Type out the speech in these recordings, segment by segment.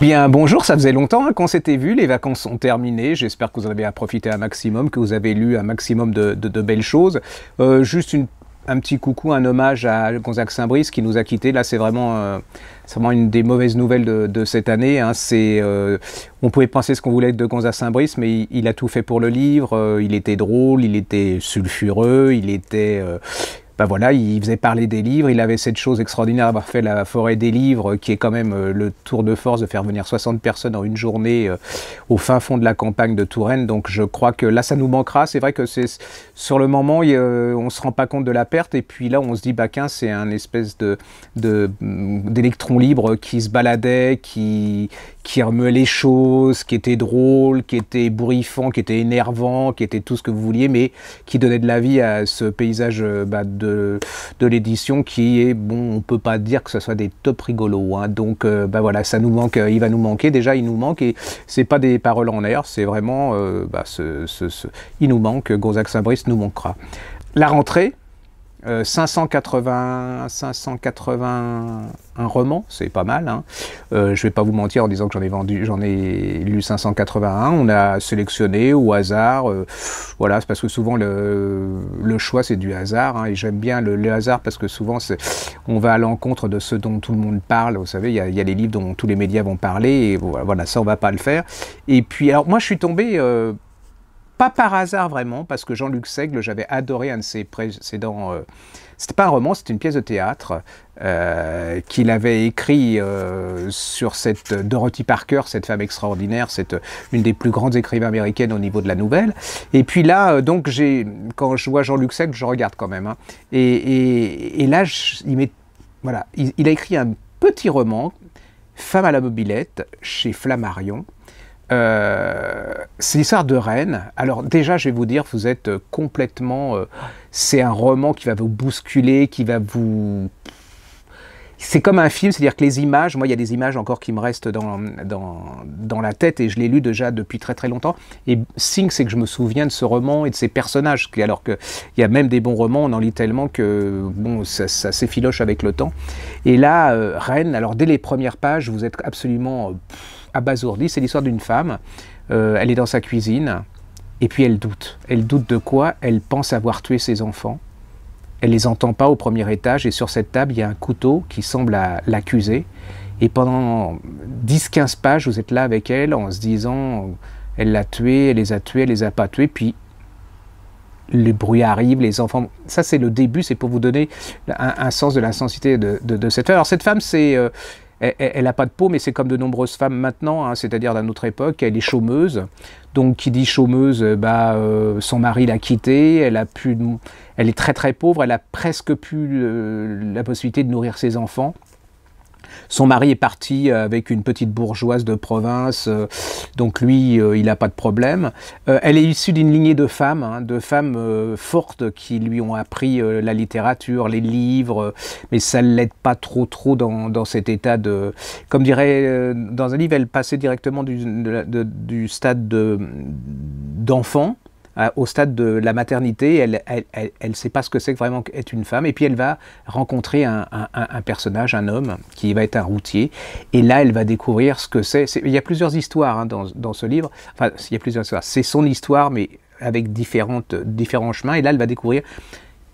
Bien, bonjour, ça faisait longtemps hein, qu'on s'était vu, les vacances sont terminées, j'espère que vous en avez profité un maximum, que vous avez lu un maximum de, belles choses. Euh, juste une un petit coucou, un hommage à Gonzague Saint-Brice qui nous a quittés. Là, c'est vraiment, euh, une des mauvaises nouvelles de, cette année. Hein. Euh, on pouvait penser ce qu'on voulait de Gonzague Saint-Brice, mais il, a tout fait pour le livre. Euh, il était drôle, il était sulfureux, il était bah voilà, il faisait parler des livres, il avait cette chose extraordinaire d'avoir fait la forêt des livres, qui est quand même euh, le tour de force de faire venir 60 personnes en une journée euh, au fin fond de la campagne de Touraine. Donc je crois que là, ça nous manquera. C'est vrai que c'est sur le moment, euh, on ne se rend pas compte de la perte. Et puis là, on se dit, bah, c'est un espèce de mm, d'électron libre qui se baladait, qui, qui remuait les choses, qui était drôle, qui était bourrifant, qui était énervant, qui était tout ce que vous vouliez, mais qui donnait de la vie à ce paysage bah, de de, l'édition qui est, bon, on peut pas dire que ce soit des top rigolos. Hein. Donc, euh, bah voilà, ça nous manque, euh, il va nous manquer. Déjà, il nous manque et c'est pas des paroles en l'air, c'est vraiment, euh, bah, ce, ce, il nous manque. Gonzague Saint-Brice nous manquera. La rentrée, 580, 581 romans, c'est pas mal. Hein. Euh, je vais pas vous mentir en disant que j'en ai vendu, j'en ai lu 581. On a sélectionné au hasard. Euh, voilà, c'est parce que souvent le, choix c'est du hasard. Hein, et j'aime bien le, hasard parce que souvent on va à l'encontre de ce dont tout le monde parle. Vous savez, il y a, y les livres dont tous les médias vont parler. voilà, ça on va pas le faire. Et puis alors moi je suis tombé euh, pas par hasard vraiment, parce que Jean-Luc Seigle, j'avais adoré un de ses précédents. Euh, c'était pas un roman, c'est une pièce de théâtre euh, qu'il avait écrit euh, sur cette Dorothy Parker, cette femme extraordinaire, cette une des plus grandes écrivains américaines au niveau de la nouvelle. Et puis là, donc j'ai quand je vois Jean-Luc Seigle, je regarde quand même. Hein. et, là, il met voilà, il, il a écrit un petit roman, Femme à la mobilette, chez Flammarion. Euh, c'est L'histoire de Rennes. Alors déjà, je vais vous dire, vous êtes euh, complètement... Euh, c'est un roman qui va vous bousculer, qui va vous c'est comme un film, c'est-à-dire que les images, moi il y a des images encore qui me restent dans, dans, la tête et je l'ai lu déjà depuis très très longtemps. Et Sing, c'est que je me souviens de ce roman et de ses personnages, alors qu'il y a même des bons romans, on en lit tellement que bon, ça, s'effiloche avec le temps. Et là, euh, reine alors dès les premières pages, vous êtes absolument euh, abasourdi. C'est l'histoire d'une femme, euh, elle est dans sa cuisine et puis elle doute. Elle doute de quoi Elle pense avoir tué ses enfants. Elle les entend pas au premier étage et sur cette table, il y a un couteau qui semble l'accuser. Et pendant 10-15 pages, vous êtes là avec elle en se disant elle l'a tué, elle les a tués, elle les a pas tués. Puis le bruit arrive les enfants. Ça, c'est le début, c'est pour vous donner un, sens de l'intensité de, de, cette femme. Alors, cette femme, c'est. Euh, elle n'a pas de peau, mais c'est comme de nombreuses femmes maintenant, hein, c'est-à-dire dans autre époque, elle est chômeuse. Donc qui dit chômeuse, euh, bah, euh, son mari l'a quittée, elle, elle est très très pauvre, elle a presque plus euh, la possibilité de nourrir ses enfants. Son mari est parti euh, avec une petite bourgeoise de province, euh, donc lui, euh, il n'a pas de problème. elle est issue d'une lignée de femmes, hein, de femmes fortes qui lui ont appris la littérature, les livres, mais ça ne l'aide pas trop, trop dans, cet état de... Comme dirait dans un livre, elle passait directement du, du stade d'enfant au stade de la maternité, elle ne sait pas ce que c'est que vraiment être une femme, et puis elle va rencontrer un, personnage, un homme, qui va être un routier, et là elle va découvrir ce que c'est. Il y a plusieurs histoires hein, dans, ce livre, enfin il y a plusieurs histoires, c'est son histoire, mais avec différents chemins, et là elle va découvrir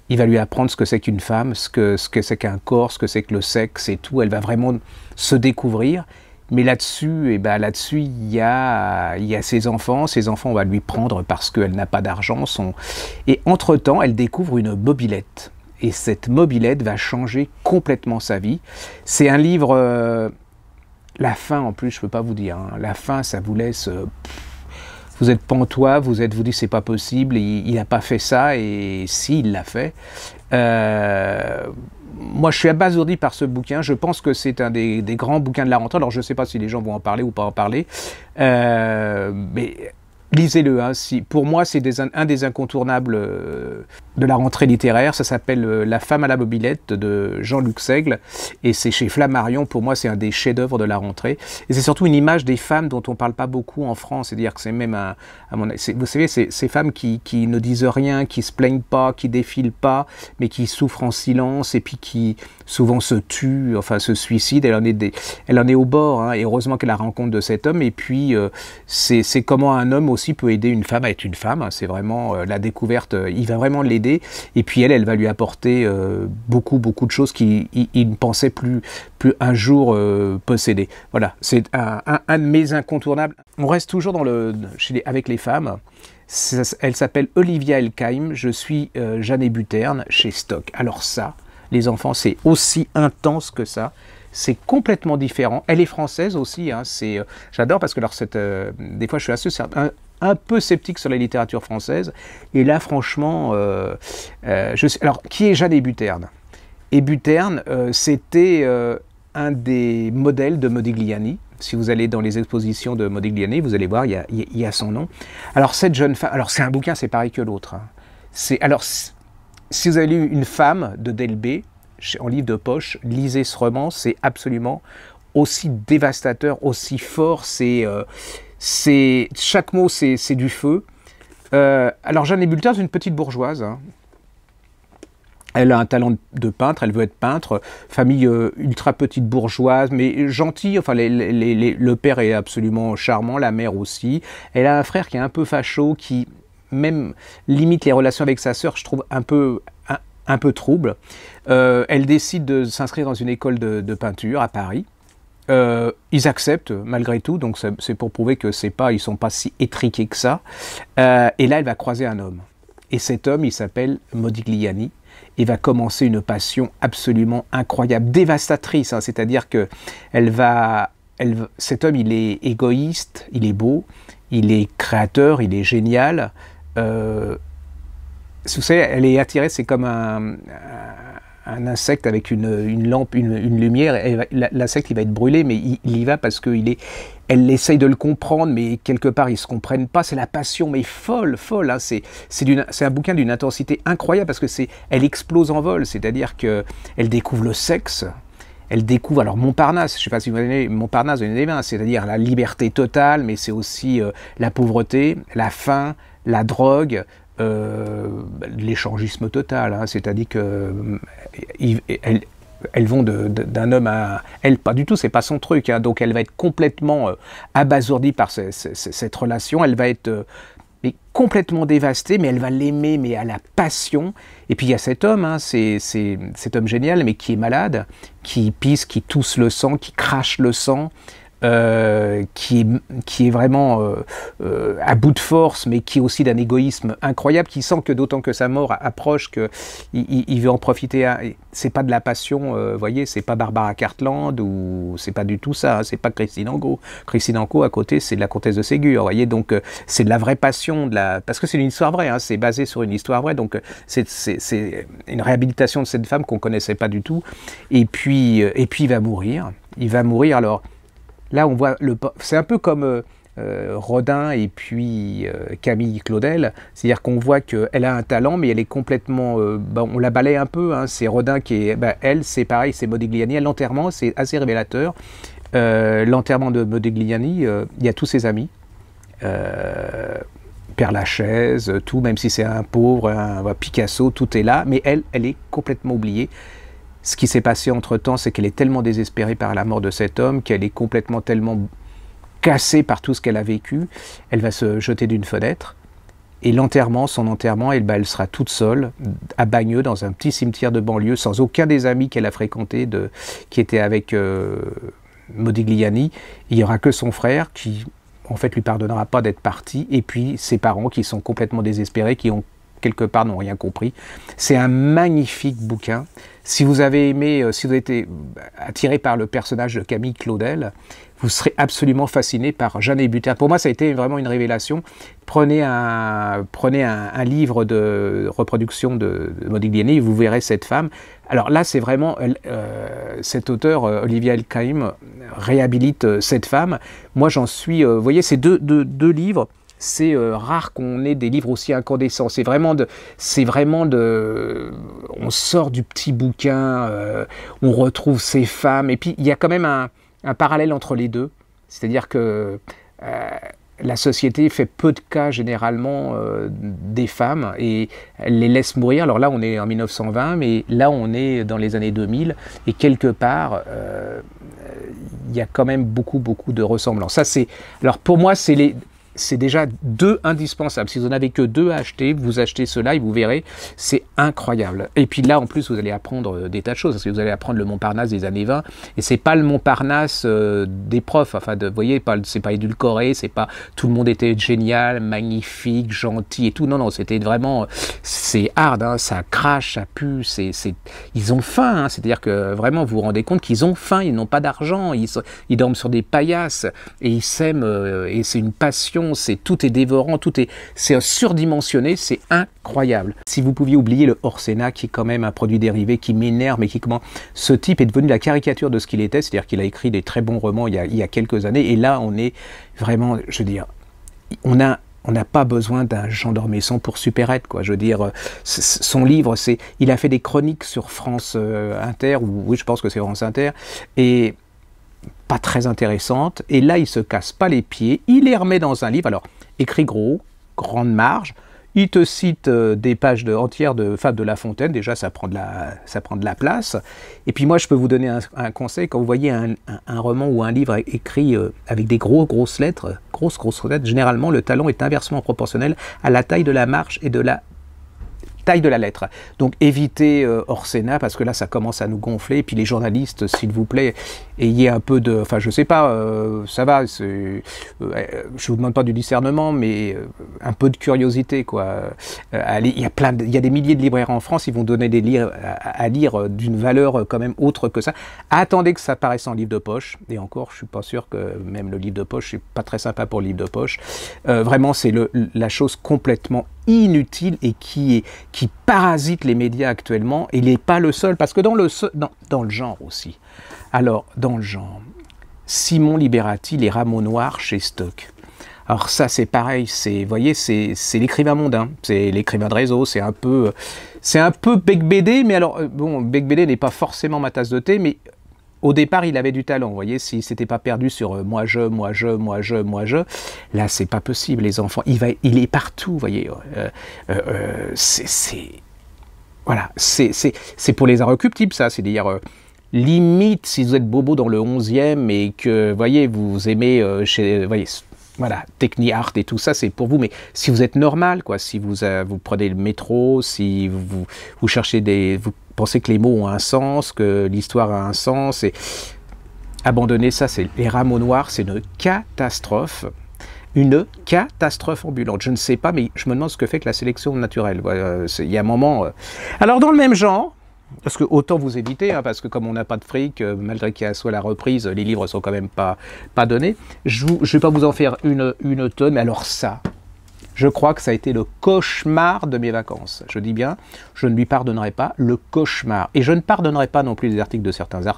il va lui apprendre ce que c'est qu'une femme, ce que c'est qu'un corps, ce que c'est que le sexe et tout. Elle va vraiment se découvrir. Mais là-dessus, eh ben, là-dessus, il y a, ses enfants. Ses enfants, on va lui prendre parce qu'elle n'a pas d'argent. Et entre-temps, elle découvre une mobilette. Et cette mobilette va changer complètement sa vie. C'est un livre... Euh, la fin, en plus, je ne peux pas vous dire. Hein. La fin, ça vous laisse... Euh, vous êtes pantois, vous êtes, vous dites c'est pas possible, il n'a pas fait ça, et si, il l'a fait, euh, moi, je suis abasourdi par ce bouquin. Je pense que c'est un des, grands bouquins de la rentrée. Alors, je ne sais pas si les gens vont en parler ou pas en parler. Euh, mais lisez-le. Hein, pour moi, c'est un des incontournables euh, de la rentrée littéraire. Ça s'appelle euh, La femme à la mobilette de Jean-Luc Seigle. Et c'est chez Flammarion. Pour moi, c'est un des chefs-d'œuvre de la rentrée. Et c'est surtout une image des femmes dont on ne parle pas beaucoup en France. C'est-à-dire que c'est même un. À mon, vous savez, ces femmes qui, ne disent rien, qui se plaignent pas, qui défilent pas, mais qui souffrent en silence et puis qui souvent se tuent, enfin se suicident. Elle en est, elle en est au bord. Hein, et heureusement qu'elle la rencontre de cet homme. Et puis, euh, c'est comment un homme aussi peut aider une femme à être une femme. C'est vraiment euh, la découverte. Euh, il va vraiment l'aider. Et puis elle, elle va lui apporter euh, beaucoup, beaucoup de choses qu'il ne pensait plus, plus un jour posséder. Voilà, c'est un, de mes incontournables. On reste toujours dans le, chez les, avec les femmes. elle s'appelle Olivia Elkheim, je suis euh, Buterne chez Stock. Alors ça, les enfants, c'est aussi intense que ça. C'est complètement différent. Elle est française aussi. Hein. c'est, j'adore parce que alors, cette, des fois, je suis assez certain, un peu sceptique sur la littérature française. Et là, franchement, euh, euh, je sais... alors qui est Jeanne Buterne Et Buterne, c'était euh, un des modèles de Modigliani. Si vous allez dans les expositions de Modigliani, vous allez voir, il y a, son nom. Alors cette jeune femme, alors c'est un bouquin, c'est pareil que l'autre. Hein. C'est alors si vous avez lu Une femme de Delbé en livre de poche, lisez ce roman, c'est absolument aussi dévastateur, aussi fort, c'est c'est chaque mot, c'est du feu. Euh, alors Jeanne est c'est une petite bourgeoise. Hein. Elle a un talent de peintre, elle veut être peintre, famille euh, ultra petite bourgeoise, mais gentille. le père est absolument charmant, la mère aussi. Elle a un frère qui est un peu facho, qui même limite les relations avec sa sœur, je trouve un peu trouble. Euh, elle décide de s'inscrire dans une école de peinture à Paris. Euh, ils acceptent malgré tout, donc c'est pour prouver que c'est pas, ils sont pas si étriqués que ça. Euh, et là, elle va croiser un homme. Et cet homme, il s'appelle Modigliani et va commencer une passion absolument incroyable, dévastatrice. Hein. C'est-à-dire que elle va, elle, cet homme, il est égoïste, il est beau, il est créateur, il est génial. Euh, vous savez, elle est attirée, c'est comme un un insecte avec une, lampe, une, une lumière, l'insecte il va être brûlé, mais il, y va parce qu'il est, elle essaye de le comprendre, mais quelque part ils se comprennent pas. C'est la passion, mais folle, folle. Hein. C'est, c'est, un bouquin d'une intensité incroyable parce que c'est, elle explose en vol, c'est-à-dire que elle découvre le sexe. Elle découvre alors Montparnasse, je ne sais pas si vous connaissez Montparnasse des c'est-à-dire la liberté totale, mais c'est aussi euh, la pauvreté, la faim, la drogue, euh, l'échangisme total, hein. c'est-à-dire que euh, vont d'un homme à elle, pas du tout, c'est pas son truc. Hein. donc elle va être complètement euh, abasourdie par cette relation, elle va être complètement dévastée, mais elle va l'aimer, mais à la passion. Et puis il y a cet homme, hein, c'est, cet homme génial, mais qui est malade, qui pisse, qui tousse le sang, qui crache le sang, euh, qui, est, qui est vraiment euh, euh, à bout de force, mais qui est aussi d'un égoïsme incroyable, qui sent que d'autant que sa mort approche, qu'il il, veut en profiter. C'est pas de la passion, vous voyez, c'est pas Barbara Cartland, ou c'est pas du tout ça, hein, c'est pas Christine Angot. Christine Angot, à côté, c'est de la comtesse de Ségur, vous voyez, donc c'est de la vraie passion, de la... parce que c'est une histoire vraie, hein, c'est basé sur une histoire vraie, donc c'est une réhabilitation de cette femme qu'on connaissait pas du tout. Et puis, et puis il va mourir, il va mourir, alors Là, on voit le. C'est un peu comme. Euh, euh, Rodin et puis euh, Camille Claudel. C'est-à-dire qu'on voit qu'elle a un talent, mais elle est complètement. Bah, on la balaye un peu. Hein. C'est Rodin qui est. Bah, elle, c'est pareil, c'est Modigliani. L'enterrement, c'est assez révélateur. L'enterrement de Modigliani, il y a tous ses amis. Père Lachaise, tout, même si c'est un pauvre, Picasso, tout est là. Mais elle, elle est complètement oubliée. Ce qui s'est passé entre-temps, c'est qu'elle est tellement désespérée par la mort de cet homme qu'elle est complètement tellement cassée par tout ce qu'elle a vécu, elle va se jeter d'une fenêtre. Et l'enterrement, son enterrement, eh ben, elle, sera toute seule à Bagneux, dans un petit cimetière de banlieue, sans aucun des amis qu'elle a fréquentés, qui était avec euh, Modigliani. Il n'y aura que son frère qui, en fait, lui pardonnera pas d'être parti, et puis ses parents qui sont complètement désespérés, qui ont quelque part n'ont rien compris. C'est un magnifique bouquin. Si vous avez aimé, euh, si vous avez été euh, attiré par le personnage de Camille Claudel, vous serez absolument fasciné par Jeanne et Butin. Pour moi, ça a été vraiment une révélation. Prenez un, prenez un, livre de reproduction de, Modigliani, vous verrez cette femme. Alors là, c'est vraiment euh, cet auteur, Olivia el réhabilite cette femme. Moi, j'en suis. vous voyez, c'est deux, deux livres c'est euh, rare qu'on ait des livres aussi incandescents. C'est vraiment de, c'est vraiment de, on sort du petit bouquin, euh, on retrouve ces femmes, et puis il y a quand même un, parallèle entre les deux, c'est-à-dire que euh, la société fait peu de cas généralement des femmes et elle les laisse mourir. Alors là, on est en 1920, mais là, on est dans les années 2000, et quelque part il y a quand même beaucoup beaucoup de ressemblances. Ça c'est alors pour moi c'est les c'est déjà deux indispensables. Si vous n'avez que deux à acheter, vous achetez cela et vous verrez, c'est incroyable. Et puis là, en plus, vous allez apprendre euh, des tas de choses, parce que vous allez apprendre le Montparnasse des années 20, et c'est pas le Montparnasse euh, des profs, enfin, de, vous voyez, c'est pas édulcoré, c'est pas tout le monde était génial, magnifique, gentil et tout. Non, non, c'était vraiment, c'est hard, hein, ça crache, ça pue, c'est, ils ont faim, hein. c'est-à-dire que vraiment, vous vous rendez compte qu'ils ont faim, ils n'ont pas d'argent, ils, ils, dorment sur des paillasses, et ils s'aiment, euh, et c'est une passion c'est tout est dévorant, tout est c'est surdimensionné, c'est incroyable. Si vous pouviez oublier le Orsena qui est quand même un produit dérivé qui m'énerve mais qui comment ce type est devenu la caricature de ce qu'il était, c'est-à-dire qu'il a écrit des très bons romans il y, a, quelques années et là on est vraiment, je veux dire, on a on n'a pas besoin d'un Jean Dormesson pour supérette, quoi. Je veux dire, son livre, c'est, il a fait des chroniques sur France euh, Inter, ou oui, je pense que c'est France Inter, et pas très intéressante Et là, il se casse pas les pieds, il les remet dans un livre. Alors, écrit gros, grande marge. Il te cite euh, des pages entières de Fab de La Fontaine. Déjà, ça prend de la, ça prend de la place. Et puis moi, je peux vous donner un, conseil. Quand vous voyez un, roman ou un livre écrit euh, avec des gros, grosses lettres, grosses, grosses lettres, généralement, le talon est inversement proportionnel à la taille de la marge et de la taille de la lettre. Donc évitez euh, Orsena parce que là ça commence à nous gonfler. Et puis les journalistes, s'il vous plaît, ayez un peu de. Enfin, je sais pas, euh, ça va, je euh, euh, je vous demande pas du discernement, mais un peu de curiosité, quoi. il, y a plein il y a des milliers de libraires en France, ils vont donner des livres à, lire d'une valeur quand même autre que ça. Attendez que ça paraisse en livre de poche, et encore, je suis pas sûr que même le livre de poche, c'est pas très sympa pour le livre de poche. vraiment, c'est la chose complètement inutile et qui, est, qui parasite les médias actuellement, et il n'est pas le seul, parce que dans le, dans le genre aussi, alors, dans le genre, Simon Liberati, Les rameaux noirs chez Stock. Alors ça, c'est pareil, c'est, voyez, c'est, l'écrivain mondain, c'est l'écrivain de réseau, c'est un peu, c'est un peu Bec BD, mais alors, euh, bon, Bec BD n'est pas forcément ma tasse de thé, mais au départ, il avait du talent, vous voyez, s'il s'était pas perdu sur euh, moi je, moi je, moi je, moi je, là, c'est pas possible, les enfants, il, va, il est partout, vous voyez, euh, c'est, voilà, c'est, pour les inrecuptibles, ça, c'est-à-dire limite si vous êtes bobo dans le 11e et que voyez vous aimez euh, chez voyez voilà techni art et tout ça c'est pour vous mais si vous êtes normal quoi si vous euh, vous prenez le métro si vous, cherchez des vous pensez que les mots ont un sens que l'histoire a un sens et abandonner ça c'est les rameaux noirs c'est une catastrophe une catastrophe ambulante. Je ne sais pas, mais je me demande ce que fait que la sélection naturelle. Il y a un moment. Euh. Alors, dans le même genre, parce que autant vous éviter, hein, parce que comme on n'a pas de fric, euh, malgré qu'il y soit la reprise, les livres sont quand même pas, pas donnés. Je ne vais pas vous en faire une, une tonne, mais alors ça, je crois que ça a été le cauchemar de mes vacances. Je dis bien, je ne lui pardonnerai pas le cauchemar. Et je ne pardonnerai pas non plus les articles de certains euh,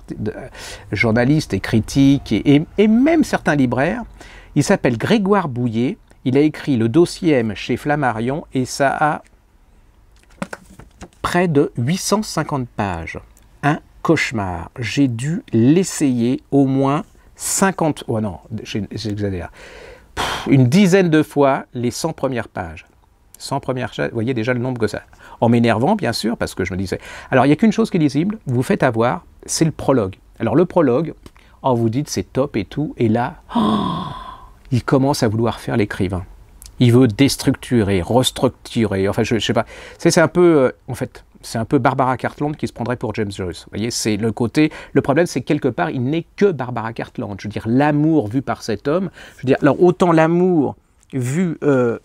journalistes et critiques et, et même certains libraires. Il s'appelle Grégoire Bouillet. Il a écrit le dossier M chez Flammarion et ça a près de 850 pages. Un cauchemar. J'ai dû l'essayer au moins 50... Oh non, j'exagère. Une dizaine de fois les 100 premières pages. 100 premières pages, vous voyez déjà le nombre que ça... En m'énervant, bien sûr, parce que je me disais... Alors, il n'y a qu'une chose qui est lisible, vous faites avoir, c'est le prologue. Alors, le prologue, on oh, vous dites c'est top et tout, et là, il commence à vouloir faire l'écrivain il veut déstructurer, restructurer, enfin je, ne sais pas. C'est un peu, euh, en fait, c'est un peu Barbara Cartland qui se prendrait pour James Joyce. Vous voyez, c'est le côté. Le problème, c'est que quelque part, il n'est que Barbara Cartland. Je veux dire, l'amour vu par cet homme. Je veux dire, alors autant l'amour vu, euh,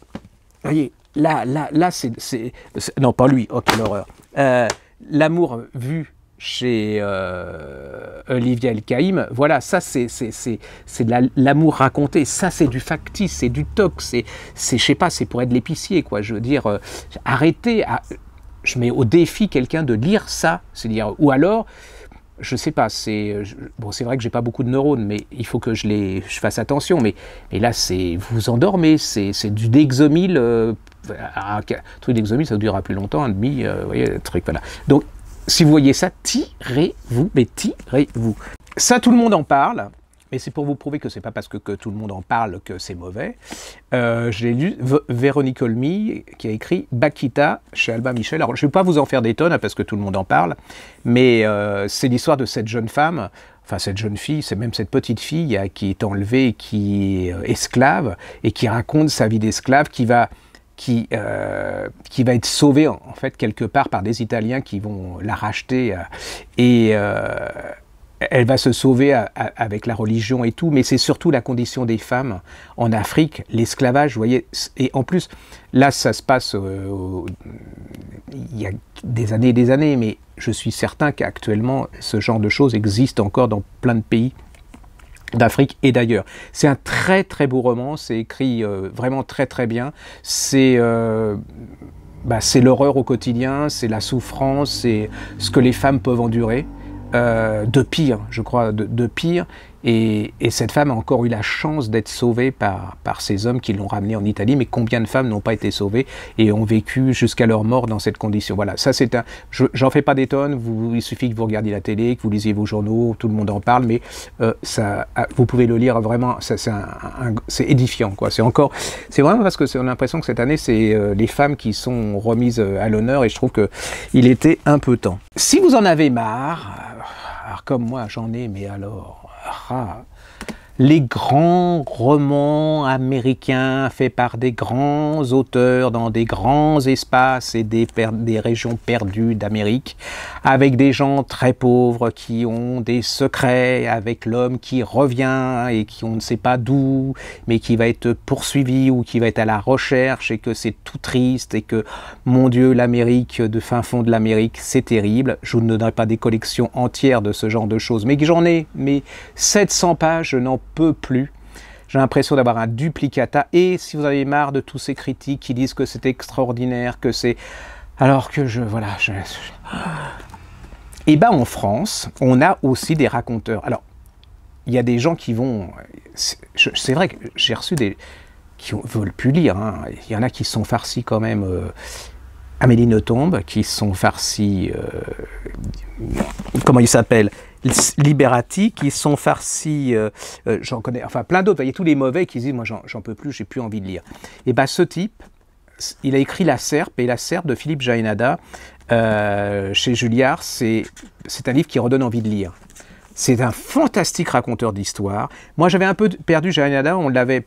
vous voyez, là, là, là, c'est, non, pas lui. Oh quelle horreur. Euh, l'amour vu chez euh, Olivier Elkaïm. Voilà, ça c'est de l'amour raconté, ça c'est du factice, c'est du toc, c'est, je sais pas, c'est pour être l'épicier, quoi. Je veux dire, euh, arrêtez, à, je mets au défi quelqu'un de lire ça, c'est dire, ou alors, je sais pas, c'est bon, c'est vrai que j'ai pas beaucoup de neurones, mais il faut que je les, je fasse attention. Mais, mais là, c'est vous vous endormez, c'est du dexomil. Euh, un truc d'exomil, ça durera plus longtemps, un demi, euh, vous voyez, truc, voilà. Donc, si vous voyez ça, tirez-vous, mais tirez-vous. Ça, tout le monde en parle. Mais c'est pour vous prouver que ce n'est pas parce que, tout le monde en parle que c'est mauvais. Euh, je lu, Véronique Olmy, qui a écrit Bakita chez Alba Michel. Alors, je ne vais pas vous en faire des tonnes parce que tout le monde en parle, mais euh, c'est l'histoire de cette jeune femme, enfin cette jeune fille, c'est même cette petite fille euh, qui est enlevée, qui est euh, esclave, et qui raconte sa vie d'esclave, qui va qui, euh, qui va être sauvée en, fait quelque part par des Italiens qui vont la racheter euh, et euh, elle va se sauver avec la religion et tout, mais c'est surtout la condition des femmes en Afrique, l'esclavage, vous voyez. Et en plus, là, ça se passe il y a des années et des années, mais je suis certain qu'actuellement, ce genre de choses existe encore dans plein de pays d'Afrique et d'ailleurs. C'est un très très beau roman, c'est écrit euh, vraiment très très bien. C'est euh, bah, c'est l'horreur au quotidien, c'est la souffrance, c'est ce que les femmes peuvent endurer. Euh, de pire, je crois, de pire. Et, et, cette femme a encore eu la chance d'être sauvée par, par ces hommes qui l'ont ramenée en Italie. Mais combien de femmes n'ont pas été sauvées et ont vécu jusqu'à leur mort dans cette condition Voilà, ça c'est un. J'en fais pas des tonnes. Vous, il suffit que vous regardiez la télé, que vous lisiez vos journaux, tout le monde en parle. Mais euh, ça, ah, vous pouvez le lire vraiment. C'est édifiant, quoi. C'est encore. C'est vraiment parce que on a l'impression que cette année, c'est euh, les femmes qui sont remises euh, à l'honneur. Et je trouve que il était un peu temps. Si vous en avez marre, alors comme moi, j'en ai, mais alors. Ha. les grands romans américains faits par des grands auteurs dans des grands espaces et des, des régions perdues d'Amérique, avec des gens très pauvres qui ont des secrets, avec l'homme qui revient et qui on ne sait pas d'où, mais qui va être poursuivi ou qui va être à la recherche et que c'est tout triste et que, mon Dieu, l'Amérique, de fin fond de l'Amérique, c'est terrible. Je ne donnerai pas des collections entières de ce genre de choses, mais j'en ai, mais 700 pages, je n'en peu plus. J'ai l'impression d'avoir un duplicata. Et si vous avez marre de tous ces critiques qui disent que c'est extraordinaire, que c'est. Alors que je. Voilà. Je... Et eh bien en France, on a aussi des raconteurs. Alors, il y a des gens qui vont. C'est vrai que j'ai reçu des. qui veulent plus lire. Hein. Il y en a qui sont farcis quand même. Euh, Amélie Nothomb, qui sont farcis, euh, comment ils s'appellent Liberati qui sont farcis, euh, euh, j'en connais, enfin plein d'autres, y a tous les mauvais qui disent moi j'en peux plus, j'ai plus envie de lire. Et eh bien ce type, il a écrit La Serpe et La Serpe de Philippe Jaénada chez Julliard, c'est un livre qui redonne envie de lire. C'est un fantastique raconteur d'histoire. Moi, j'avais un peu perdu Gérard On l'avait,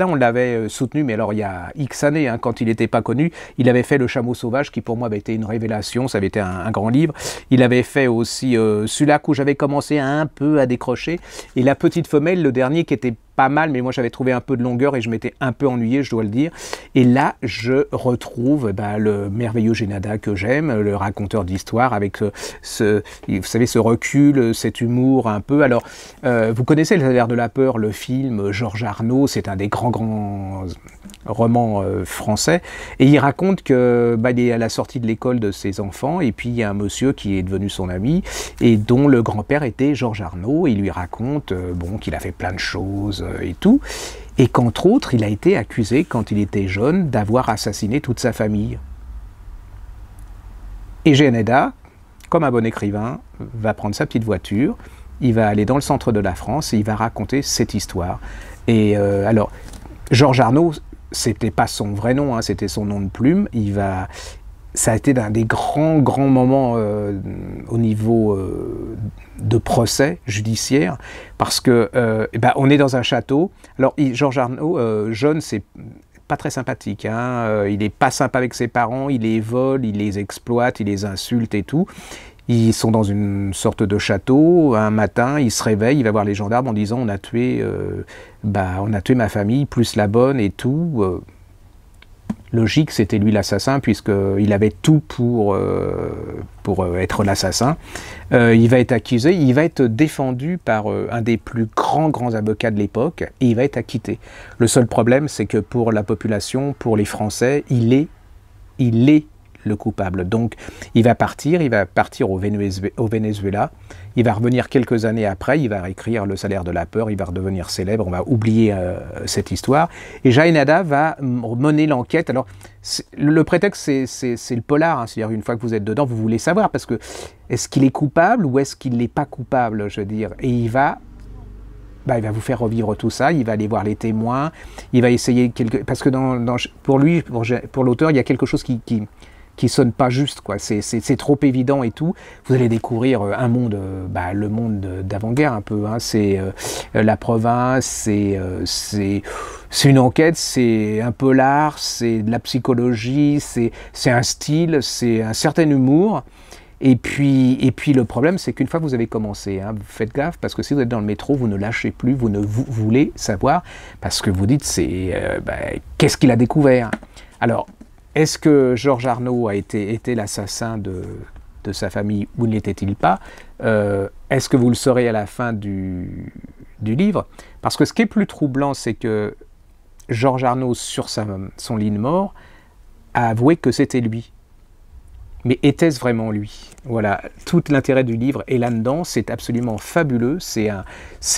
on l'avait euh, soutenu, mais alors il y a X années, hein, quand il n'était pas connu, il avait fait Le Chameau sauvage, qui pour moi avait été une révélation. Ça avait été un, grand livre. Il avait fait aussi euh, Sulac, où j'avais commencé un peu à décrocher, et La petite femelle, le dernier qui était pas mal, mais moi j'avais trouvé un peu de longueur et je m'étais un peu ennuyé, je dois le dire. Et là, je retrouve bah, le merveilleux Génada que j'aime, le raconteur d'histoire avec euh, ce, vous savez, ce recul, cet humour un peu. Alors, euh, vous connaissez Les de la peur, le film euh, Georges Arnaud, c'est un des grands grands roman euh, français. Et il raconte que bah, à la sortie de l'école de ses enfants, et puis il y a un monsieur qui est devenu son ami, et dont le grand-père était Georges Arnaud. Il lui raconte euh, bon, qu'il a fait plein de choses euh, et tout, et qu'entre autres, il a été accusé, quand il était jeune, d'avoir assassiné toute sa famille. Et Geneda, comme un bon écrivain, va prendre sa petite voiture, il va aller dans le centre de la France et il va raconter cette histoire. Et alors, Georges Arnaud, c'était pas son vrai nom, hein, c'était son nom de plume. Il va, ça a été l'un des grands, grands moments euh, au niveau euh, de procès judiciaire, parce que euh, eh ben, on est dans un château. Alors, Georges Arnaud, jeune, c'est pas très sympathique. Hein, il n'est pas sympa avec ses parents, il les vole, il les exploite, il les insulte et tout. Ils sont dans une sorte de château. Un matin, il se réveille, il va voir les gendarmes en disant on a tué, euh, bah, on a tué ma famille, plus la bonne et tout. Euh, logique, c'était lui l'assassin puisqu'il avait tout pour, euh, pour être l'assassin. il va être accusé, il va être défendu par un des plus grands grands avocats de l'époque et il va être acquitté. Le seul problème, c'est que pour la population, pour les Français, il est il est le coupable. Donc il va partir, il va partir au Venezuela, il va revenir quelques années après, il va réécrire Le salaire de la peur, il va redevenir célèbre, on va oublier euh, cette histoire. Et Jaénada va mener l'enquête. Alors le prétexte, c'est le polar, hein. c'est-à-dire une fois que vous êtes dedans, vous voulez savoir, parce que est-ce qu'il est coupable ou est-ce qu'il n'est pas coupable, je veux dire. Et il va bah, il va vous faire revivre tout ça, il va aller voir les témoins, il va essayer quelque... Parce que pour lui, pour, l'auteur, il y a quelque chose qui, qui sonne pas juste, quoi. C'est trop évident et tout. Vous allez découvrir euh, un monde, euh, bah, le monde d'avant-guerre un peu. Hein. C'est euh, la province, c'est c'est une enquête, c'est un peu l'art, c'est de la psychologie, c'est un style, c'est un certain humour. Et puis, et puis le problème, c'est qu'une fois que vous avez commencé, hein, faites gaffe, parce que si vous êtes dans le métro, vous ne lâchez plus, vous ne voulez savoir, parce que vous dites, c'est bah, qu'est-ce qu'il a découvert Alors, est-ce que Georges Arnaud a été, l'assassin de, sa famille ou ne l'était-il pas euh, Est-ce que vous le saurez à la fin du, livre Parce que ce qui est plus troublant, c'est que Georges Arnaud, sur sa, son lit de mort, a avoué que c'était lui. Mais était-ce vraiment lui voilà, tout l'intérêt du livre est là-dedans, c'est absolument fabuleux. C'est un,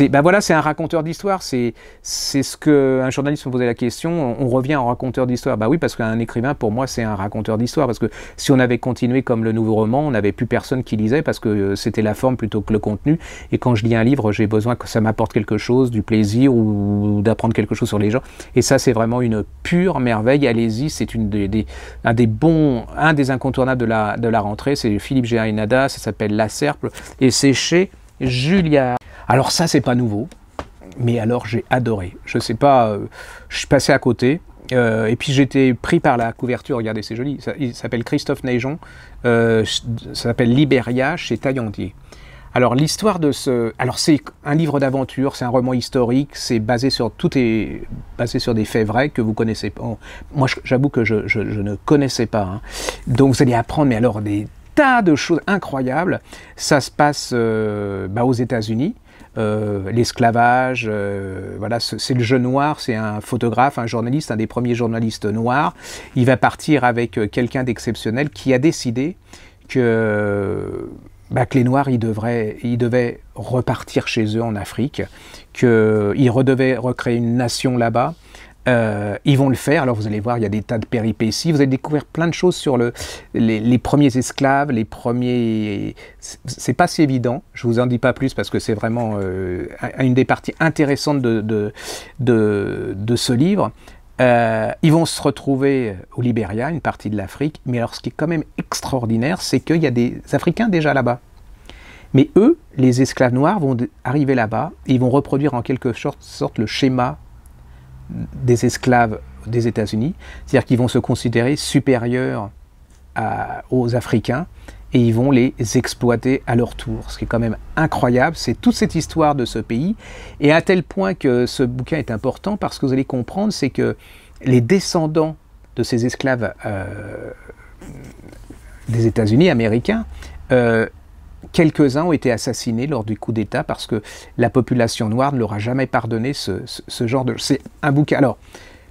ben voilà, un raconteur d'histoire. C'est, ce que un journaliste me posait la question. On, revient en raconteur d'histoire. Bah oui, parce qu'un écrivain, pour moi, c'est un raconteur d'histoire. Parce que si on avait continué comme le nouveau roman, on n'avait plus personne qui lisait parce que euh, c'était la forme plutôt que le contenu. Et quand je lis un livre, j'ai besoin que ça m'apporte quelque chose, du plaisir ou, d'apprendre quelque chose sur les gens. Et ça, c'est vraiment une pure merveille. Allez-y, c'est des, un des bons, un des incontournables de la de la rentrée. C'est Philippe Inada, ça s'appelle La Serple, et c'est chez julia Alors ça, c'est pas nouveau, mais alors j'ai adoré. Je sais pas, euh, je suis passé à côté, euh, et puis j'étais pris par la couverture, regardez, c'est joli. il s'appelle Christophe neigeon euh, ça s'appelle Liberia chez Taillandier. Alors l'histoire de ce, alors c'est un livre d'aventure, c'est un roman historique, c'est basé sur tout est basé sur des faits vrais que vous connaissez pas. Moi, j'avoue que je, ne connaissais pas. Hein. Donc vous allez apprendre, mais alors des tas de choses incroyables. Ça se passe euh, bah, aux États-Unis. Euh, l'esclavage, euh, voilà, c'est le jeu noir, c'est un photographe, un journaliste, un des premiers journalistes noirs. Il va partir avec quelqu'un d'exceptionnel qui a décidé que, bah, les Noirs, devraient, devaient repartir chez eux en Afrique, qu'ils redevaient recréer une nation là-bas, euh, ils vont le faire. Alors vous allez voir, il y a des tas de péripéties. Vous allez découvrir plein de choses sur le, les, premiers esclaves, les premiers. C'est pas si évident. Je vous en dis pas plus parce que c'est vraiment euh, une des parties intéressantes de, de, ce livre. Euh, ils vont se retrouver au Libéria, une partie de l'Afrique. Mais alors, ce qui est quand même extraordinaire, c'est qu'il y a des Africains déjà là-bas. Mais eux, les esclaves noirs, vont arriver là-bas. Ils vont reproduire en quelque sorte le schéma des esclaves des États-Unis, c'est-à-dire qu'ils vont se considérer supérieurs aux Africains et ils vont les exploiter à leur tour. Ce qui est quand même incroyable, c'est toute cette histoire de ce pays, et à tel point que ce bouquin est important parce que vous allez comprendre, c'est que les descendants de ces esclaves euh, des États-Unis américains euh, quelques-uns ont été assassinés lors du coup d'État parce que la population noire ne leur a jamais pardonné ce, genre de... C'est un bouquin. Alors,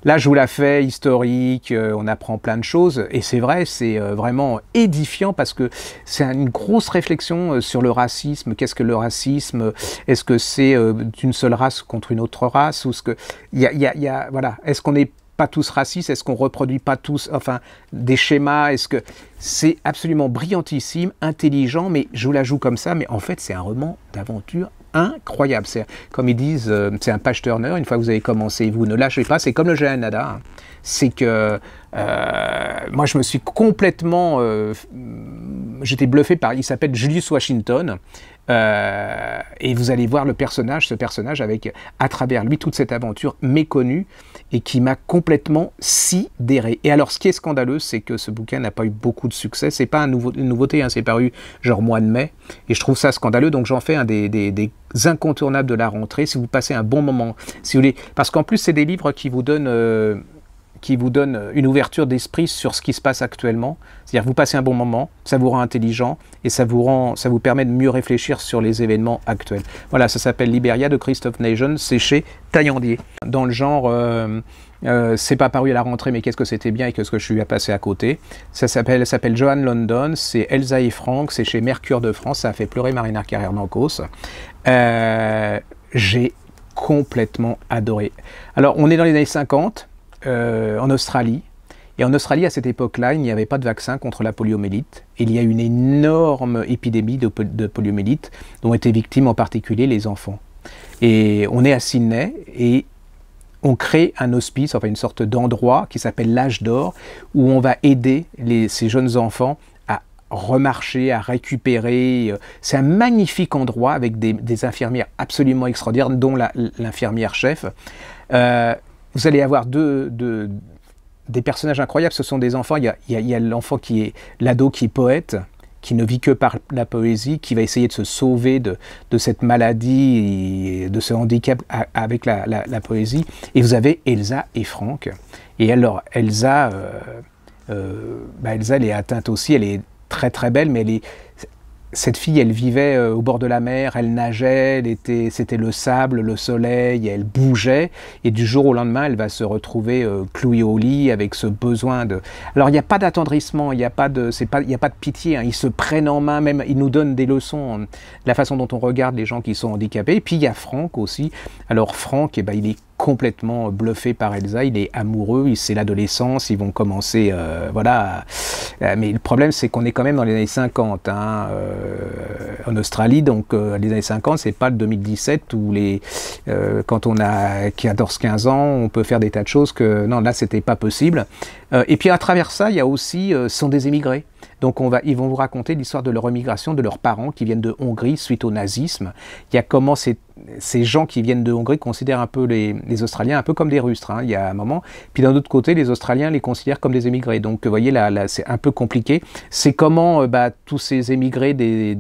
là, je vous la fais, historique, euh, on apprend plein de choses, et c'est vrai, c'est euh, vraiment édifiant parce que c'est une grosse réflexion euh, sur le racisme. Qu'est-ce que le racisme Est-ce que c'est d'une seule race contre une autre race Ou ce que... Il y a, voilà. Est-ce qu'on est tous racistes Est-ce qu'on reproduit pas tous enfin, des schémas Est-ce que c'est absolument brillantissime, intelligent, mais je vous la joue comme ça, mais en fait c'est un roman d'aventure incroyable. C'est, comme ils disent, euh, c'est un page turner. Une fois que vous avez commencé, vous ne lâchez pas. C'est comme le Jahanada. Hein. C'est que euh, moi, je me suis complètement. Euh, j'étais bluffé par. Il s'appelle Julius Washington. Euh, et vous allez voir le personnage, ce personnage avec à travers lui toute cette aventure méconnue et qui m'a complètement sidéré. Et alors, ce qui est scandaleux, c'est que ce bouquin n'a pas eu beaucoup de succès. C'est pas une nouveauté, hein, c'est paru genre mois de mai. Et je trouve ça scandaleux. Donc, j'en fais un des, des, incontournables de la rentrée. Si vous passez un bon moment, si vous voulez, parce qu'en plus, c'est des livres qui vous donnent euh, qui vous donne une ouverture d'esprit sur ce qui se passe actuellement. C'est-à-dire vous passez un bon moment, ça vous rend intelligent et ça vous, rend, ça vous permet de mieux réfléchir sur les événements actuels. Voilà, ça s'appelle Liberia de Christophe Nation, c'est chez Taillandier. Dans le genre... Euh, euh, c'est pas paru à la rentrée, mais qu'est-ce que c'était bien et qu'est-ce que je suis à passer à côté. Ça s'appelle, s'appelle Johan London, c'est Elsa et Franck, c'est chez Mercure de France, ça a fait pleurer Marina Carrère-Nancos. Euh, j'ai complètement adoré. Alors, on est dans les années 50, euh, en Australie. Et en Australie, à cette époque-là, il n'y avait pas de vaccin contre la poliomyélite. Il y a une énorme épidémie de, de poliomyélite dont étaient victimes en particulier les enfants. Et on est à Sydney et on crée un hospice, enfin une sorte d'endroit qui s'appelle l'âge d'or, où on va aider ces jeunes enfants à remarcher, à récupérer. C'est un magnifique endroit avec des, infirmières absolument extraordinaires, dont l'infirmière chef. Euh, vous allez avoir deux, des personnages incroyables. Ce sont des enfants. Il y a, l'enfant qui est l'ado qui est poète, qui ne vit que par la poésie, qui va essayer de se sauver de, cette maladie, et de ce handicap avec la, poésie. Et vous avez Elsa et Franck. Et alors, Elsa, euh, euh, bah, Elsa, elle est atteinte aussi. Elle est très très belle, mais elle est, cette fille, elle vivait euh, au bord de la mer, elle nageait, était, c'était le sable, le soleil, elle bougeait, et du jour au lendemain, elle va se retrouver euh, clouée au lit avec ce besoin de. Alors, il n'y a pas d'attendrissement, il n'y a pas de, c'est pas, il a pas de pitié. Hein. Ils se prennent en main, même ils nous donnent des leçons, hein. la façon dont on regarde les gens qui sont handicapés. Et puis il y a Franck aussi. Alors Franck, et eh ben, il est complètement bluffé par Elsa, il est amoureux, c'est l'adolescence, ils vont commencer, euh, voilà. Euh, mais le problème, c'est qu'on est quand même dans les années 50, hein, euh, en Australie, donc les années 50, c'est pas le 2017 où les, quand on a 14-15 ans, on peut faire des tas de choses que, non, là, c'était pas possible. et puis à travers ça, il y a aussi, sont des émigrés. Donc on va, ils vont vous raconter l'histoire de leur immigration, de leurs parents qui viennent de Hongrie suite au nazisme. Il y a comment c'est ces gens qui viennent de Hongrie considèrent un peu les, Australiens un peu comme des rustres, hein, il y a un moment. Puis d'un autre côté, les Australiens les considèrent comme des émigrés. Donc vous voyez, là, c'est un peu compliqué. C'est comment euh, bah, tous ces émigrés des,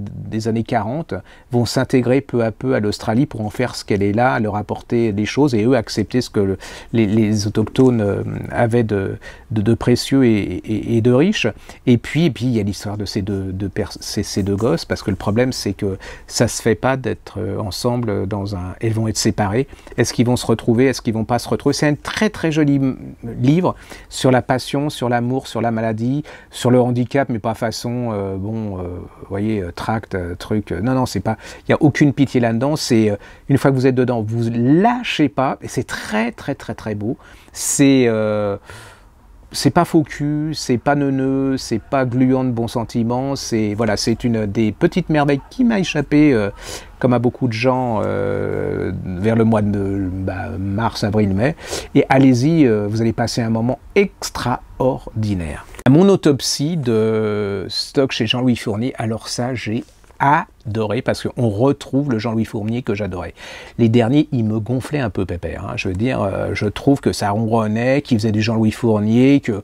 années 40 vont s'intégrer peu à peu à l'Australie pour en faire ce qu'elle est là, leur apporter des choses et eux accepter ce que les, autochtones euh, avaient de, de, précieux et, de riches. Et puis, puis il y a l'histoire de ces deux, de ces deux gosses, parce que le problème, c'est que ça se fait pas d'être euh, ensemble dans un, elles vont être séparées. Est-ce qu'ils vont se retrouver Est-ce qu'ils vont pas se retrouver C'est un très très joli mm, livre sur la passion, sur l'amour, sur la maladie, sur le handicap, mais pas façon euh, bon, euh, vous voyez, euh, tract, truc. non non, c'est pas. Il y a aucune pitié là-dedans. C'est une fois que vous êtes dedans, vous lâchez pas. Et c'est très très très très beau. C'est c'est pas faux c'est pas neuneux, c'est pas gluant de bons sentiments, c'est voilà, c'est une des petites merveilles qui m'a échappé, euh, comme à beaucoup de gens, euh, vers le mois de bah, mars, avril, mai. Et allez-y, euh, vous allez passer un moment extraordinaire. Mon autopsie de stock chez Jean-Louis Fournier, alors ça, j'ai adoré parce qu'on retrouve le Jean-Louis Fournier que j'adorais. Les derniers, ils me gonflaient un peu pépère. Hein. Je veux dire, euh, je trouve que ça ronronnait, qu'il faisait du Jean-Louis Fournier, que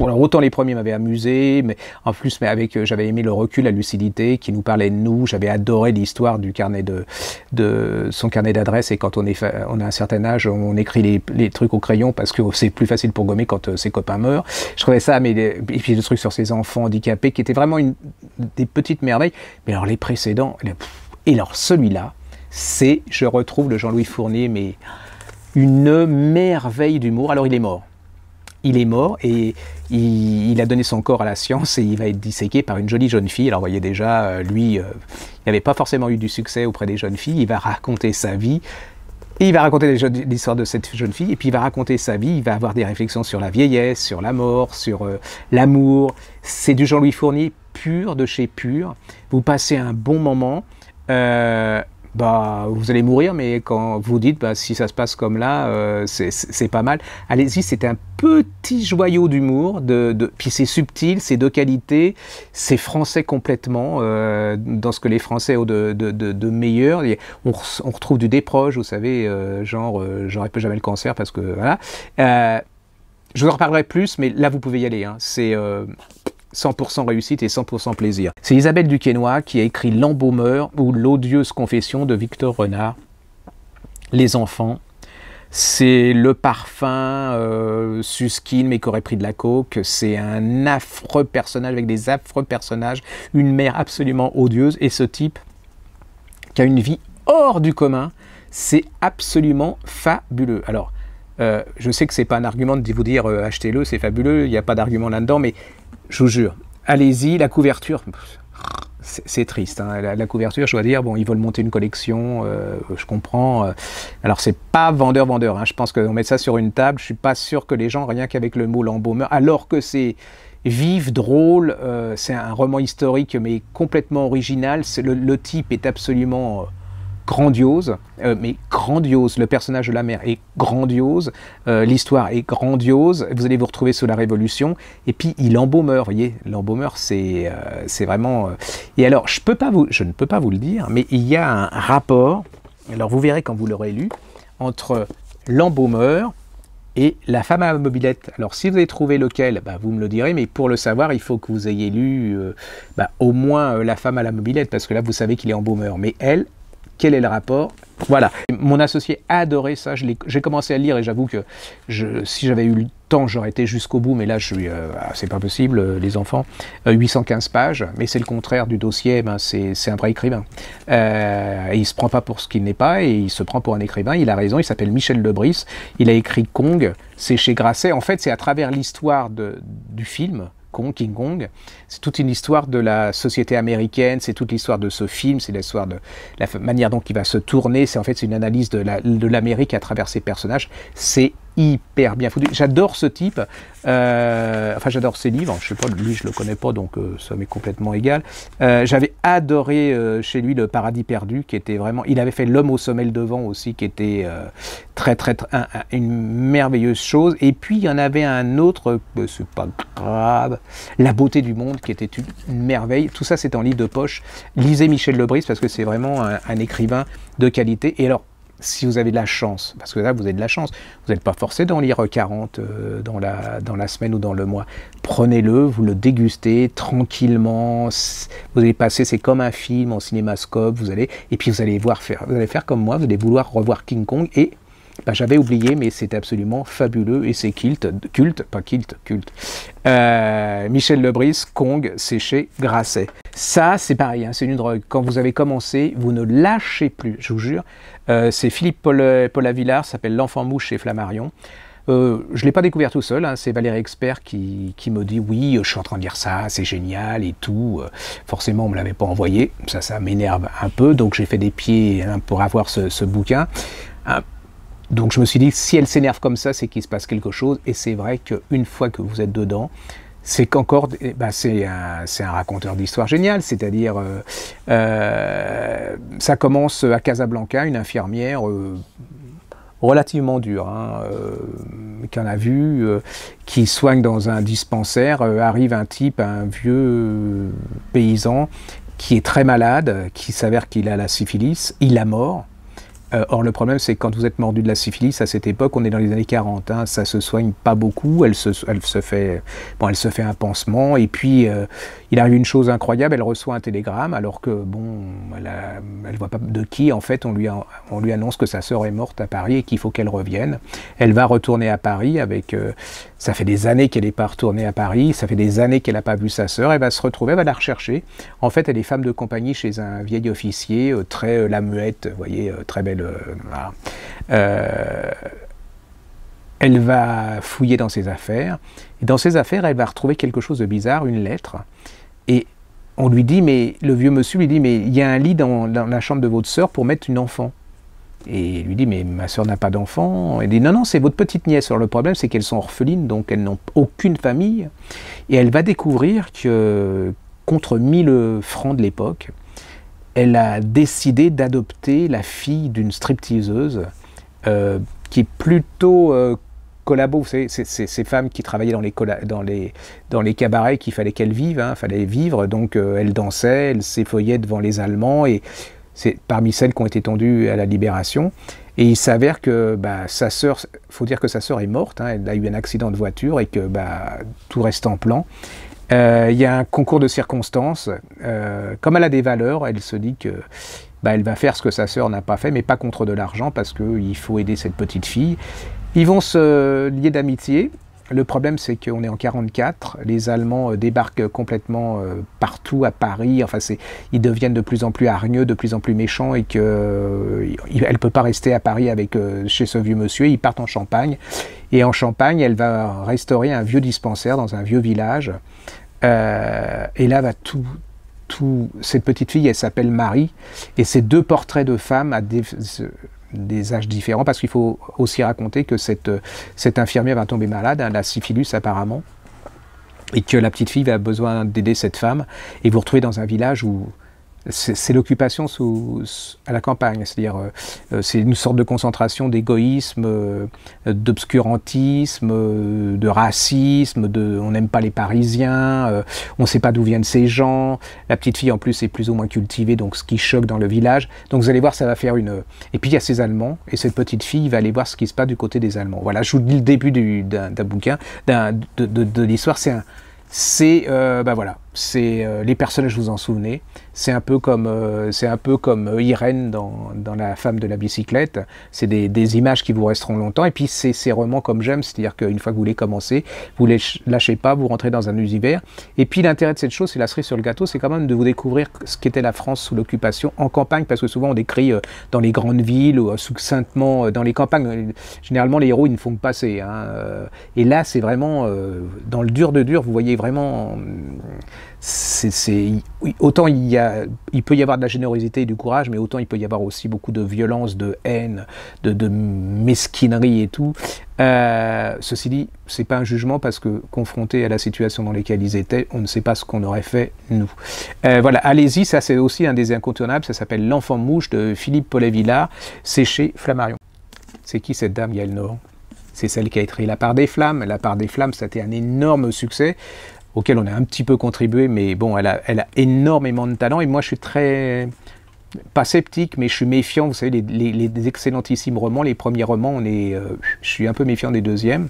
autant les premiers m'avaient amusé, mais en plus, mais avec, euh, j'avais aimé le recul, la lucidité qui nous parlait de nous. J'avais adoré l'histoire du carnet de, son carnet d'adresse. Et quand on est, on a un certain âge, on écrit les, trucs au crayon parce que c'est plus facile pour gommer quand euh, ses copains meurent. Je trouvais ça, mais et puis le truc sur ses enfants handicapés qui était vraiment une des petites merveilles. Mais alors les précédents, eh et alors celui-là, c'est, je retrouve le Jean-Louis Fournier, mais une merveille d'humour. Alors il est mort il est mort et il, a donné son corps à la science et il va être disséqué par une jolie jeune fille. Alors, vous voyez déjà, euh, lui, euh, il n'avait pas forcément eu du succès auprès des jeunes filles. Il va raconter sa vie. Et il va raconter l'histoire de cette jeune fille, et puis il va raconter sa vie, il va avoir des réflexions sur la vieillesse, sur la mort, sur euh, l'amour. C'est du Jean-Louis Fournier pur, de chez pur. Vous passez un bon moment bah, vous allez mourir, mais quand vous dites, bah, si ça se passe comme là, euh, c'est pas mal. Allez-y, c'est un petit joyau d'humour, de, de, puis c'est subtil, c'est de qualité, c'est français complètement, euh, dans ce que les Français ont de, de, de meilleur. on, on, retrouve du déproche, vous savez, euh, genre, j'aurais plus jamais le cancer parce que voilà. je vous en reparlerai plus, mais là, vous pouvez y aller. Hein. C'est 100% réussite et 100% plaisir. C'est Isabelle Duquesnoy qui a écrit L'embaumeur ou L'odieuse confession de Victor Renard. Les enfants, c'est le parfum euh, Suskin mais qui aurait pris de la coke, c'est un affreux personnage avec des affreux personnages, une mère absolument odieuse et ce type qui a une vie hors du commun, c'est absolument fabuleux. Alors, euh, je sais que c'est pas un argument de vous dire euh, achetez-le, c'est fabuleux, il n'y a pas d'argument là-dedans, mais je vous jure. Allez-y, la couverture. C'est triste, hein. la, couverture, je dois dire, bon, ils veulent monter une collection, euh, je comprends. Euh. alors, c'est pas vendeur-vendeur, hein. je pense qu'on met ça sur une table, je suis pas sûr que les gens, rien qu'avec le mot l'embaumeur, alors que c'est vif, drôle, euh, c'est un roman historique, mais complètement original, le, type est absolument grandiose, euh, mais grandiose. Le personnage de la mère est grandiose, euh, l'histoire est grandiose. Vous allez vous retrouver sous la Révolution. Et puis il embaumeur, voyez, l'embaumeur, c'est euh, c'est vraiment. Et alors, je, peux pas vous, je ne peux pas vous le dire, mais il y a un rapport. Alors vous verrez quand vous l'aurez lu entre l'embaumeur et la femme à la mobilette. Alors si vous avez trouvé lequel, bah, vous me le direz, mais pour le savoir, il faut que vous ayez lu bah, au moins la femme à la mobilette, parce que là, vous savez qu'il est embaumeur. Mais elle, quel est le rapport Voilà. Mon associé adorait ça. J'ai commencé à lire et j'avoue que si j'avais eu le temps, j'aurais été jusqu'au bout, mais là, je euh, ah, c'est pas possible, euh, les enfants. 815 euh, pages, mais c'est le contraire du dossier. Eh ben, c'est un vrai écrivain. il se prend pas pour ce qu'il n'est pas et il se prend pour un écrivain. Il a raison. Il s'appelle Michel Lebris. Il a écrit Kong. C'est chez Grasset. En fait, c'est à travers l'histoire du film. Kong, King Kong, c'est toute une histoire de la société américaine, c'est toute l'histoire de ce film, c'est l'histoire de la manière dont il va se tourner. C'est en fait une analyse de l'Amérique à travers ses personnages. C'est hyper bien foutu. J'adore ce type. Euh, enfin, j'adore ses livres. Je sais pas, lui, je le connais pas, donc euh, ça m'est complètement égal. Euh, j'avais adoré chez lui le Paradis perdu, qui était vraiment. Il avait fait L'homme au sommet le devant aussi, qui était très, très, une merveilleuse chose. Et puis il y en avait un autre, c'est pas grave, La beauté du monde, qui était une merveille. Tout ça, c'est en livre de poche. Lisez Michel Lebris parce que c'est vraiment un, écrivain de qualité. Et alors, si vous avez de la chance, parce que là vous avez de la chance, vous n'êtes pas forcé d'en lire 40 euh, dans, la, dans la semaine ou dans le mois. Prenez-le, vous le dégustez tranquillement, vous allez passer, c'est comme un film en cinémascope, vous allez, et puis vous allez voir faire, vous allez faire comme moi, vous allez vouloir revoir King Kong et ben, j'avais oublié, mais c'était absolument fabuleux et c'est culte, culte, pas culte, culte. Euh, Michel Lebris, Kong, séché, Grasset. Ça, c'est pareil, hein, c'est une drogue. Quand vous avez commencé, vous ne lâchez plus, je vous jure. Euh, c'est Philippe Paul, Paul ça s'appelle L'Enfant Mouche chez Flammarion. Euh, je ne l'ai pas découvert tout seul, hein, c'est Valérie Expert qui, me dit oui, je suis en train de dire ça, c'est génial et tout. Forcément, on ne me l'avait pas envoyé, ça, ça m'énerve un peu, donc j'ai fait des pieds hein, pour avoir ce, bouquin. Donc je me suis dit, si elle s'énerve comme ça, c'est qu'il se passe quelque chose. Et c'est vrai qu'une fois que vous êtes dedans, c'est qu'encore, eh ben, c'est un, raconteur d'histoire génial, c'est-à-dire euh, euh, ça commence à Casablanca, une infirmière euh, relativement dure, hein, qu'on a vu, qui soigne dans un dispensaire, arrive un type, un vieux paysan, qui est très malade, qui s'avère qu'il a la syphilis, il a mort, euh, or, le problème, c'est que quand vous êtes mordu de la syphilis, à cette époque, on est dans les années 40, hein. ça se soigne pas beaucoup, elle se, elle se, fait, bon, elle se fait un pansement, et puis euh, il arrive une chose incroyable, elle reçoit un télégramme, alors que, bon, elle, voit pas de qui, en fait, on lui, on lui annonce que sa sœur est morte à Paris et qu'il faut qu'elle revienne. Elle va retourner à Paris avec euh, ça fait des années qu'elle n'est pas retournée à Paris, ça fait des années qu'elle n'a pas vu sa sœur, elle va se retrouver, elle va la rechercher. En fait, elle est femme de compagnie chez un vieil officier, euh, très euh, la muette, vous voyez, euh, très belle. elle va fouiller dans ses affaires, et dans ses affaires, elle va retrouver quelque chose de bizarre, une lettre, et on lui dit, mais le vieux monsieur lui dit, mais il y a un lit dans, dans la chambre de votre sœur pour mettre une enfant. Et il lui dit, mais ma soeur n'a pas d'enfant. Elle dit, non, non, c'est votre petite nièce. le problème, c'est qu'elles sont orphelines, donc elles n'ont aucune famille. Et elle va découvrir que, contre 1000 francs de l'époque, elle a décidé d'adopter la fille d'une stripteaseuse euh, qui est plutôt euh, collabo. c'est, ces femmes qui travaillaient dans les, dans les, dans les cabarets qu'il fallait qu'elles vivent, hein, fallait vivre. Donc euh, elles elle dansait, elle devant les Allemands et c'est parmi celles qui ont été tendues à la libération. Et il s'avère que bah, sa sœur, faut dire que sa sœur est morte, hein. elle a eu un accident de voiture et que bah, tout reste en plan. Euh, il y a un concours de circonstances. Euh, comme elle a des valeurs, elle se dit que bah, elle va faire ce que sa sœur n'a pas fait, mais pas contre de l'argent, parce qu'il faut aider cette petite fille. Ils vont se lier d'amitié le problème, c'est qu'on est en 44, les Allemands euh, débarquent complètement euh, partout à Paris. Enfin, ils deviennent de plus en plus hargneux, de plus en plus méchants, et qu'elle euh, ne peut pas rester à Paris avec chez ce vieux monsieur. Ils partent en Champagne, et en Champagne, elle va restaurer un vieux dispensaire dans un vieux village. et là, va tout, tout. Cette petite fille, elle s'appelle Marie, et ces deux portraits de femmes à des âges différents, parce qu'il faut aussi raconter que cette, euh, infirmière va tomber malade, à hein, la syphilis apparemment, et que la petite fille va avoir besoin d'aider cette femme, et vous retrouvez dans un village où c'est l'occupation à la campagne, c'est-à-dire euh, euh, c'est une sorte de concentration d'égoïsme, euh, d'obscurantisme, de racisme, on n'aime pas les Parisiens, on ne sait pas d'où viennent ces gens. La petite fille en plus est plus ou moins cultivée, donc ce qui choque dans le village. Donc vous allez voir, ça va faire une. Et puis il y a ces Allemands et cette petite fille va aller voir ce qui se passe du côté des Allemands. Voilà, je vous dis le début d'un bouquin, de, l'histoire. C'est un, c'est ben voilà, c'est euh, les personnages, vous en souvenez, c'est un peu comme, euh, c'est un peu comme euh, Irène dans, dans, La femme de la bicyclette, c'est des, des, images qui vous resteront longtemps, et puis c'est ces romans comme j'aime, c'est-à-dire qu'une fois que vous les commencez, vous les lâchez pas, vous rentrez dans un univers, et puis l'intérêt de cette chose, c'est la cerise sur le gâteau, c'est quand même de vous découvrir ce qu'était la France sous l'occupation en campagne, parce que souvent on décrit dans les grandes villes ou succinctement dans les campagnes, généralement les héros ils ne font que passer, hein, et là c'est vraiment dans le dur de dur, vous voyez vraiment c'est, autant il, y a, il peut y avoir de la générosité et du courage, mais autant il peut y avoir aussi beaucoup de violence, de haine, de, mesquinerie et tout. Euh, ceci dit, c'est pas un jugement parce que confronté à la situation dans laquelle ils étaient, on ne sait pas ce qu'on aurait fait nous. Euh, voilà, allez-y, ça c'est aussi un des incontournables. Ça s'appelle L'enfant mouche de Philippe Paulet-Villard. C'est chez Flammarion. C'est qui cette dame, Yael Noor c'est celle qui a écrit La part des flammes. La part des flammes, ça a été un énorme succès auquel on a un petit peu contribué, mais bon, elle a, énormément de talent. Et moi, je suis très, pas sceptique, mais je suis méfiant. Vous savez, les, les, excellentissimes romans, les premiers romans, on est, euh, je suis un peu méfiant des deuxièmes.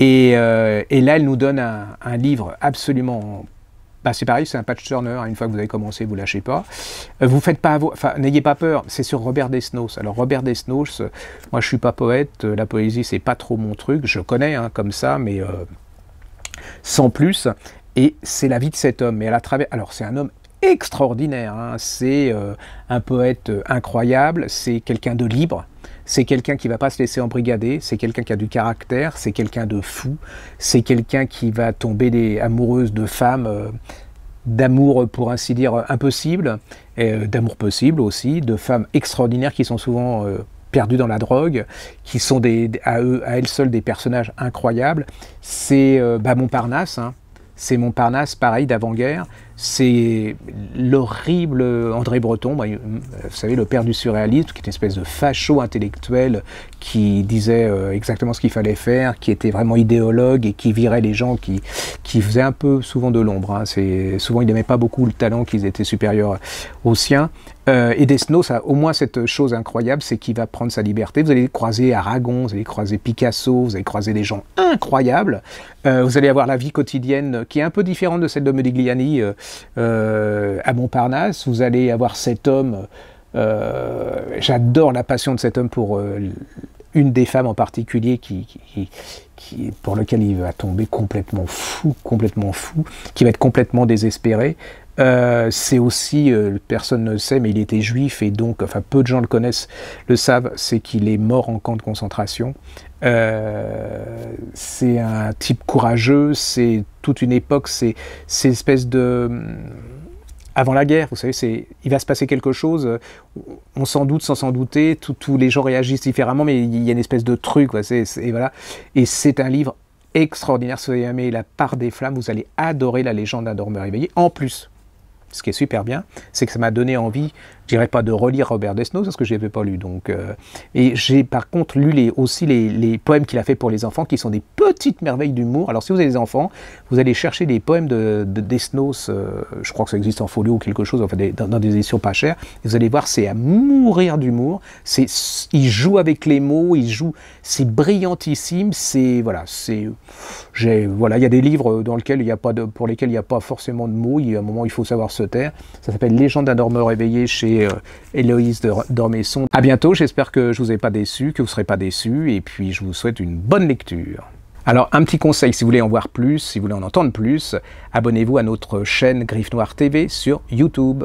Et, euh, là, elle nous donne un, livre absolument. Bah, c'est pareil, c'est un patch turner. Une fois que vous avez commencé, vous lâchez pas. Euh, vous faites pas, n'ayez pas peur. C'est sur Robert Desnos. Alors Robert Desnos, moi, je suis pas poète. La poésie, c'est pas trop mon truc. Je connais hein, comme ça, mais sans plus. Et c'est la vie de cet homme. Mais à travers, alors c'est un homme extraordinaire. Hein. C'est euh, un poète euh, incroyable. C'est quelqu'un de libre. C'est quelqu'un qui va pas se laisser embrigader. C'est quelqu'un qui a du caractère. C'est quelqu'un de fou. C'est quelqu'un qui va tomber des amoureuses de femmes. Euh, d'amour pour ainsi dire impossible, d'amour possible aussi, de femmes extraordinaires qui sont souvent perdus dans la drogue, qui sont à, eux, à elles seules des personnages incroyables. C'est euh, bah, Montparnasse, hein. c'est Montparnasse, pareil, d'avant-guerre c'est l'horrible André Breton, bah, euh, vous savez, le père du surréalisme, qui est une espèce de facho intellectuel qui disait euh, exactement ce qu'il fallait faire, qui était vraiment idéologue et qui virait les gens qui, qui faisaient un peu souvent de l'ombre. Hein. C'est, souvent, il n'aimait pas beaucoup le talent qu'ils étaient supérieurs aux siens. Euh, et Desnos a au moins cette chose incroyable, c'est qu'il va prendre sa liberté. Vous allez croiser Aragon, vous allez croiser Picasso, vous allez croiser des gens incroyables. vous allez avoir la vie quotidienne qui est un peu différente de celle de Modigliani. Euh, à Montparnasse. Vous allez avoir cet homme. Euh, j'adore la passion de cet homme pour euh, une des femmes en particulier qui, pour lequel il va tomber complètement fou, complètement fou, qui va être complètement désespéré. Euh, c'est aussi, euh, personne ne le sait, mais il était juif et donc, enfin peu de gens le connaissent, le savent, c'est qu'il est mort en camp de concentration. Euh, c'est un type courageux, c'est toute une époque, c'est une espèce de hum, avant la guerre, vous savez, c'est, il va se passer quelque chose, on s'en doute sans s'en douter, tous les gens réagissent différemment, mais il y a une espèce de truc, et voilà. Et c'est un livre extraordinaire, si vous aimé La part des flammes, vous allez adorer La légende d'un dormeur éveillé, en plus ce qui est super bien, c'est que ça m'a donné envie je dirais pas de relire Robert Desnos parce que je n'avais pas lu. Donc, euh, et j'ai par contre lu les, aussi les, poèmes qu'il a fait pour les enfants, qui sont des petites merveilles d'humour. Alors si vous avez des enfants, vous allez chercher des poèmes de, Desnos, euh, je crois que ça existe en folio ou quelque chose, enfin dans, des éditions pas chères. vous allez voir, c'est à mourir d'humour. C'est, il joue avec les mots, il joue, c'est brillantissime. C'est voilà, c'est, j'ai voilà, il y a des livres dans lesquels il y a pas de, pour lesquels il n'y a pas forcément de mots. Il, y a un moment, il faut savoir se taire. Ça s'appelle Légende d'un dormeur éveillé chez c'était euh, Héloïse d'Ormesson. À bientôt, j'espère que je vous ai pas déçu, que vous ne serez pas déçus, et puis je vous souhaite une bonne lecture. Alors, un petit conseil, si vous voulez en voir plus, si vous voulez en entendre plus, abonnez-vous à notre chaîne Griffe Noire TV sur YouTube.